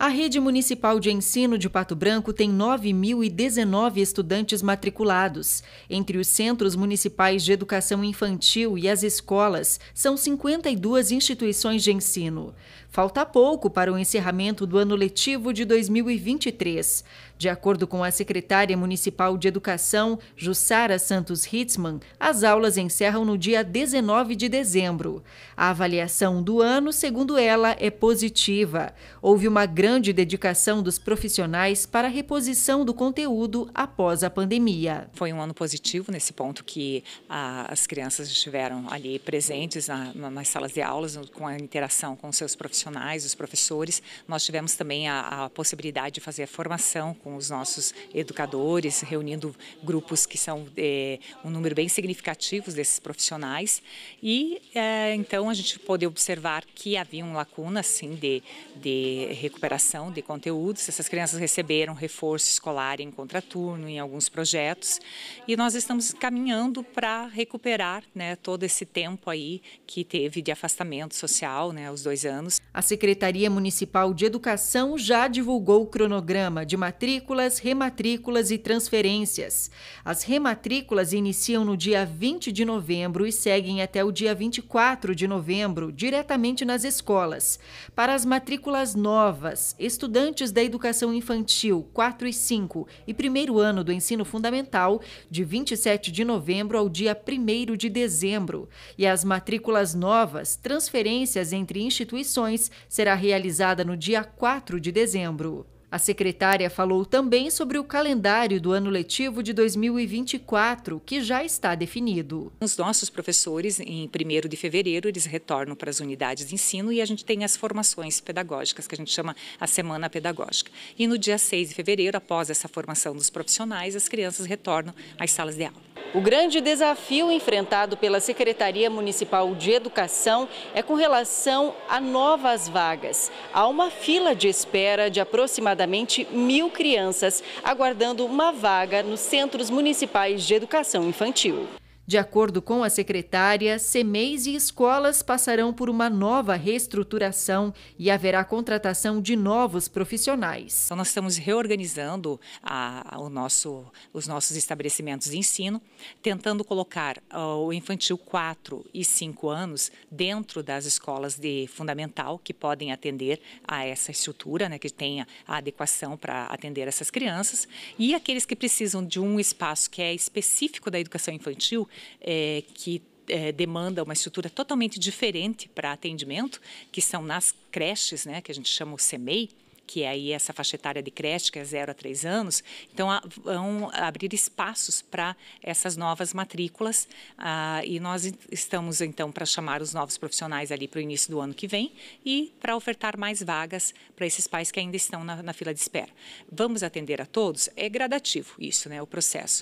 A rede municipal de ensino de Pato Branco tem 9.019 estudantes matriculados. Entre os centros municipais de educação infantil e as escolas, são 52 instituições de ensino. Falta pouco para o encerramento do ano letivo de 2023. De acordo com a secretária municipal de Educação, Jussara Santos Hitzman, as aulas encerram no dia 19 de dezembro. A avaliação do ano, segundo ela, é positiva. Houve uma grande grande dedicação dos profissionais para a reposição do conteúdo após a pandemia. Foi um ano positivo nesse ponto que as crianças estiveram ali presentes na, nas salas de aulas, com a interação com seus profissionais, os professores. Nós tivemos também a, a possibilidade de fazer a formação com os nossos educadores, reunindo grupos que são é, um número bem significativo desses profissionais. E é, então a gente pôde observar que haviam lacuna, sim, de, de recuperação de conteúdos. Essas crianças receberam reforço escolar em contraturno, em alguns projetos, e nós estamos caminhando para recuperar né, todo esse tempo aí que teve de afastamento social, né, os dois anos. A Secretaria Municipal de Educação já divulgou o cronograma de matrículas, rematrículas e transferências. As rematrículas iniciam no dia 20 de novembro e seguem até o dia 24 de novembro, diretamente nas escolas. Para as matrículas novas, estudantes da educação infantil 4 e 5 e primeiro ano do ensino fundamental, de 27 de novembro ao dia 1 de dezembro. E as matrículas novas, transferências entre instituições, será realizada no dia 4 de dezembro. A secretária falou também sobre o calendário do ano letivo de 2024, que já está definido. Os nossos professores, em 1 de fevereiro, eles retornam para as unidades de ensino e a gente tem as formações pedagógicas, que a gente chama a Semana Pedagógica. E no dia 6 de fevereiro, após essa formação dos profissionais, as crianças retornam às salas de aula. O grande desafio enfrentado pela Secretaria Municipal de Educação é com relação a novas vagas. Há uma fila de espera de aproximadamente mil crianças aguardando uma vaga nos Centros Municipais de Educação Infantil. De acordo com a secretária, CEMEIs e escolas passarão por uma nova reestruturação e haverá contratação de novos profissionais. Então nós estamos reorganizando a, nosso, os nossos estabelecimentos de ensino, tentando colocar o infantil 4 e 5 anos dentro das escolas de fundamental que podem atender a essa estrutura, né, que tenha a adequação para atender essas crianças, e aqueles que precisam de um espaço que é específico da educação infantil, é, que é, demanda uma estrutura totalmente diferente para atendimento, que são nas creches, né, que a gente chama o CEMEI, que é aí essa faixa etária de creche, que é 0 a 3 anos, então a, vão abrir espaços para essas novas matrículas ah, e nós estamos então para chamar os novos profissionais ali para o início do ano que vem e para ofertar mais vagas para esses pais que ainda estão na, na, fila de espera. Vamos atender a todos? É gradativo isso, né, o processo.